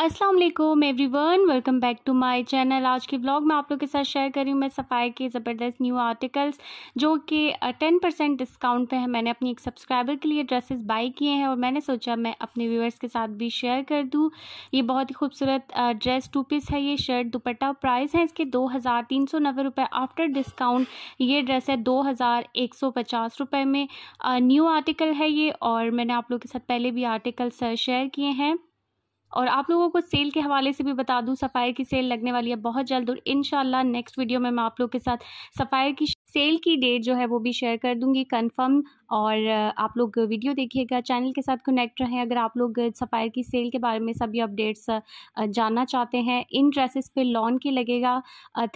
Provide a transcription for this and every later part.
अस्सलाम वालेकुम everyone welcome back to my channel आज के ब्लॉग में आप लोग के साथ शेयर करी मैं सफाई के ज़बरदस्त न्यू आर्टिकल्स जो कि टेन परसेंट डिस्काउंट पे है मैंने अपनी एक सब्सक्राइबर के लिए ड्रेसेस बाई किए हैं और मैंने सोचा मैं अपने व्यूअर्स के साथ भी शेयर कर दूँ ये बहुत ही खूबसूरत ड्रेस टू पीस है ये शर्ट दुपट्टा प्राइस है इसके दो आफ्टर डिस्काउंट ये ड्रेस है दो में न्यू आर्टिकल है ये और मैंने आप लोग के साथ पहले भी आर्टिकल्स शेयर किए हैं और आप लोगों को सेल के हवाले से भी बता दूं सफ़ायर की सेल लगने वाली है बहुत जल्द और इन नेक्स्ट वीडियो में मैं आप लोग के साथ सफ़ायर की सेल की डेट जो है वो भी शेयर कर दूंगी कंफर्म और आप लोग वीडियो देखिएगा चैनल के साथ कनेक्ट रहें अगर आप लोग सफ़ायर की सेल के बारे में सभी अपडेट्स जानना चाहते हैं इन ड्रेसेस पे लॉन के लगेगा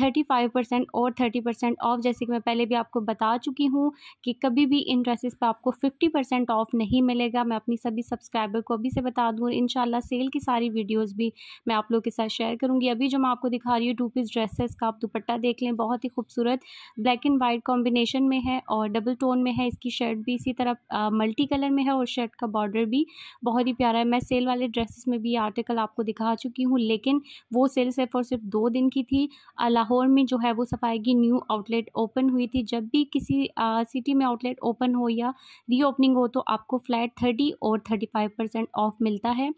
थर्टी फाइव परसेंट और थर्टी परसेंट ऑफ जैसे कि मैं पहले भी आपको बता चुकी हूँ कि कभी भी इन ड्रेसेस पे आपको फिफ्टी परसेंट ऑफ नहीं मिलेगा मैं अपनी सभी सब्सक्राइबर को अभी से बता दूँ इन सेल की सारी वीडियोज़ भी मैं आप लोग के साथ शेयर करूँगी अभी जो मैं आपको दिखा रही हूँ टू पीस ड्रेसेस का आप दुपट्टा देख लें बहुत ही खूबसूरत ब्लैक एंड वाइट कॉम्बिनेशन में है और डबल टोन में है इसकी शर्ट भी इसी तरह मल्टी कलर में है और शर्ट का बॉर्डर भी बहुत ही प्यारा है मैं सेल वाले ड्रेसेस में भी आर्टिकल आपको दिखा चुकी हूँ लेकिन वो सेल सिर्फ और सिर्फ दो दिन की थी लाहौर में जो है वो सफ़ाई की न्यू आउटलेट ओपन हुई थी जब भी किसी आ, सिटी में आउटलेट ओपन हो या रीओपनिंग हो तो आपको फ्लैट थर्टी और थर्टी फाइव परसेंट ऑफ मिलता है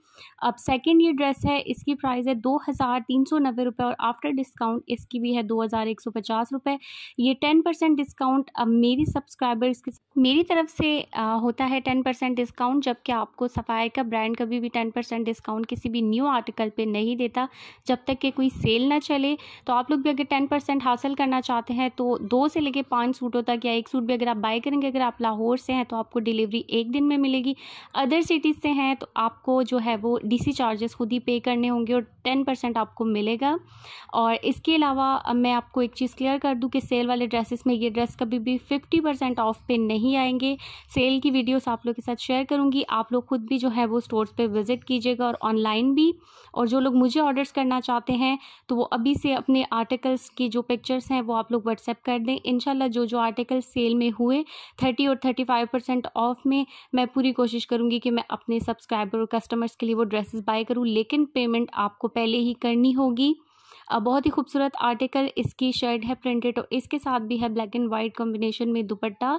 अब सेकेंड ये ड्रेस है इसकी प्राइस है दो हज़ार तीन सौ नब्बे रुपये और आफ्टर डिस्काउंट इसकी भी है दो हज़ार एक सौ पचास रुपये ये टेन परसेंट डिस्काउंट अब मेरी सब्सक्राइबर्स की मेरी तरफ से आ, होता है टेन परसेंट डिस्काउंट जबकि आपको सफ़ाई का ब्रांड कभी भी टेन परसेंट डिस्काउंट किसी भी न्यू आर्टिकल पे नहीं देता जब तक कि कोई सेल ना चले तो आप लोग भी अगर टेन परसेंट हासिल करना चाहते हैं तो दो से लेके पाँच सूटों तक या एक सूट भी अगर आप बाई करेंगे अगर आप लाहौर से हैं तो आपको डिलीवरी एक दिन में मिलेगी अदर सिटीज़ से हैं तो आपको जो है वो डी चार्जेस खुद ही पे करने होंगे और टेन परसेंट आपको मिलेगा और इसके अलावा मैं आपको एक चीज़ क्लियर कर दूँ कि सेल वाले ड्रेसेस इसमें ये ड्रेस कभी भी फिफ्टी परसेंट ऑफ पे नहीं आएंगे सेल की वीडियोस आप लोग के साथ शेयर करूँगी आप लोग खुद भी जो है वो स्टोर्स पे विजिट कीजिएगा और ऑनलाइन भी और जो लोग मुझे ऑर्डर्स करना चाहते हैं तो वो अभी से अपने आर्टिकल्स की जो पिक्चर्स हैं वो आप लोग व्हाट्सएप कर दें इनशाला जो जो आर्टिकल सेल में हुए थर्टी और थर्टी फाइव परसेंट ऑफ में मैं पूरी कोशिश करूँगी कि मैं अपने सब्सक्राइबर और कस्टमर्स के लिए वो ड्रेसेस बाय करूँ लेकिन पेमेंट आपको पहले ही करनी होगी बहुत ही खूबसूरत आर्टिकल इसकी शर्ट है प्रिंटेड और तो इसके साथ भी है ब्लैक एंड वाइट कॉम्बिनेशन में दुपट्टा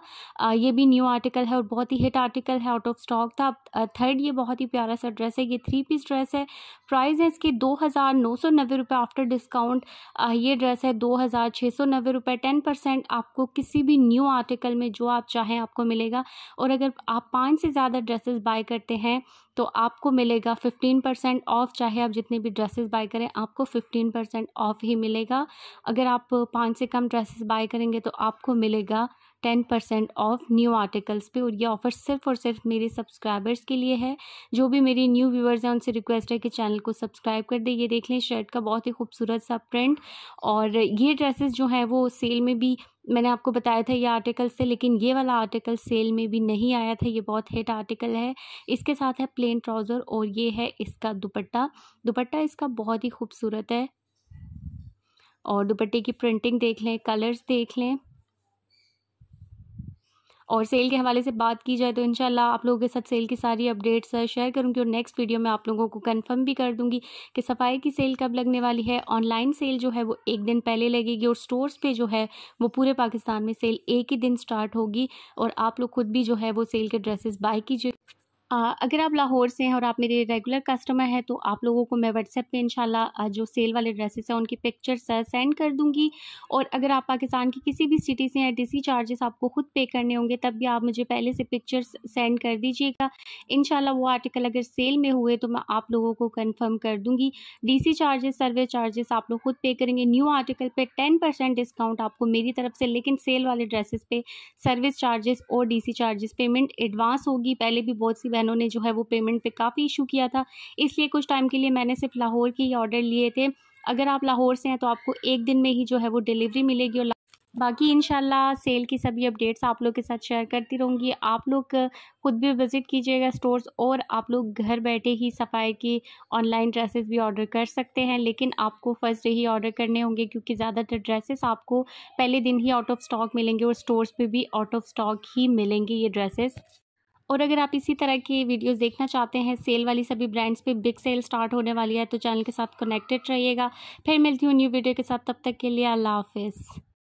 ये भी न्यू आर्टिकल है और बहुत ही हिट आर्टिकल है आउट ऑफ स्टॉक था थर्ड ये बहुत ही प्यारा सा ड्रेस है ये थ्री पीस ड्रेस है प्राइस है इसके दो हज़ार नौ सौ नब्बे रुपये आफ्टर डिस्काउंट ये ड्रेस है दो हज़ार छः सौ नब्बे रुपये टेन परसेंट आपको किसी भी न्यू आर्टिकल में जो आप चाहें आपको मिलेगा और अगर आप पाँच से ज़्यादा ड्रेसेस बाय करते हैं तो आपको मिलेगा फिफ्टीन परसेंट ऑफ चाहे आप जितने भी ड्रेसेस बाय करें आपको फिफ्टीन परसेंट परसेंट ऑफ ही मिलेगा अगर आप पाँच से कम ड्रेसेस बाय करेंगे तो आपको मिलेगा ten percent off new articles पे और ये ऑफ़र सिर्फ और सिर्फ मेरे सब्सक्राइबर्स के लिए है जो भी मेरे न्यू व्यूवर्स हैं उनसे रिक्वेस्ट है कि चैनल को सब्सक्राइब कर दें ये देख लें शर्ट का बहुत ही खूबसूरत सा प्रिंट और ये ड्रेसेस जो हैं वो सेल में भी मैंने आपको बताया था ये आर्टिकल से लेकिन ये वाला आर्टिकल सेल में भी नहीं आया था ये बहुत हिट आर्टिकल है इसके साथ है प्लेन ट्राउज़र और ये है इसका दुपट्टा दुपट्टा इसका बहुत ही खूबसूरत है और दुपट्टे की प्रिंटिंग देख लें कलर्स देख लें और सेल के हवाले से बात की जाए तो इंशाल्लाह आप लोगों के साथ सेल की सारी अपडेट्स शेयर करूंगी और नेक्स्ट वीडियो में आप लोगों को कंफर्म भी कर दूंगी कि सफाई की सेल कब लगने वाली है ऑनलाइन सेल जो है वो एक दिन पहले लगेगी और स्टोर्स पे जो है वो पूरे पाकिस्तान में सेल एक ही दिन स्टार्ट होगी और आप लोग खुद भी जो है वो सेल के ड्रेसेस बाय कीजिए अगर आप लाहौर से हैं और आप मेरे रेगुलर कस्टमर हैं तो आप लोगों को मैं व्हाट्सएप पे इंशाल्लाह जो सेल वाले ड्रेसेस हैं उनकी पिक्चर्स सेंड कर दूंगी और अगर आप पाकिस्तान की किसी भी सिटी से हैं डीसी चार्जेस आपको खुद पे करने होंगे तब भी आप मुझे पहले से पिक्चर्स सेंड कर दीजिएगा इन वो आर्टिकल अगर सेल में हुए तो मैं आप लोगों को कन्फर्म कर दूँगी डी चार्जेस सर्वे चार्जेस आप लोग खुद पे करेंगे न्यू आर्टिकल पर टेन डिस्काउंट आपको मेरी तरफ से लेकिन सेल वाले ड्रेसेस पे सर्विस चार्जेस और डी चार्जेस पेमेंट एडवांस होगी पहले भी बहुत सी बहनों ने जो है वो पेमेंट पे काफ़ी इशू किया था इसलिए कुछ टाइम के लिए मैंने सिर्फ लाहौर के ही ऑर्डर लिए थे अगर आप लाहौर से हैं तो आपको एक दिन में ही जो है वो डिलीवरी मिलेगी और बाकी इन सेल की सभी अपडेट्स आप लोग के साथ शेयर करती रहूँगी आप लोग खुद भी विज़िट कीजिएगा स्टोर्स और आप लोग घर बैठे ही सफ़ाई की ऑनलाइन ड्रेसेस भी ऑर्डर कर सकते हैं लेकिन आपको फर्स्ट डे ही ऑर्डर करने होंगे क्योंकि ज़्यादातर ड्रेसेस आपको पहले दिन ही आउट ऑफ स्टॉक मिलेंगे और स्टोर्स पर भी आउट ऑफ स्टॉक ही मिलेंगे ये ड्रेसेस और अगर आप इसी तरह की वीडियोस देखना चाहते हैं सेल वाली सभी ब्रांड्स पे बिग सेल स्टार्ट होने वाली है तो चैनल के साथ कनेक्टेड रहिएगा फिर मिलती हूँ न्यू वीडियो के साथ तब तक के लिए अल्लाह हाफिज़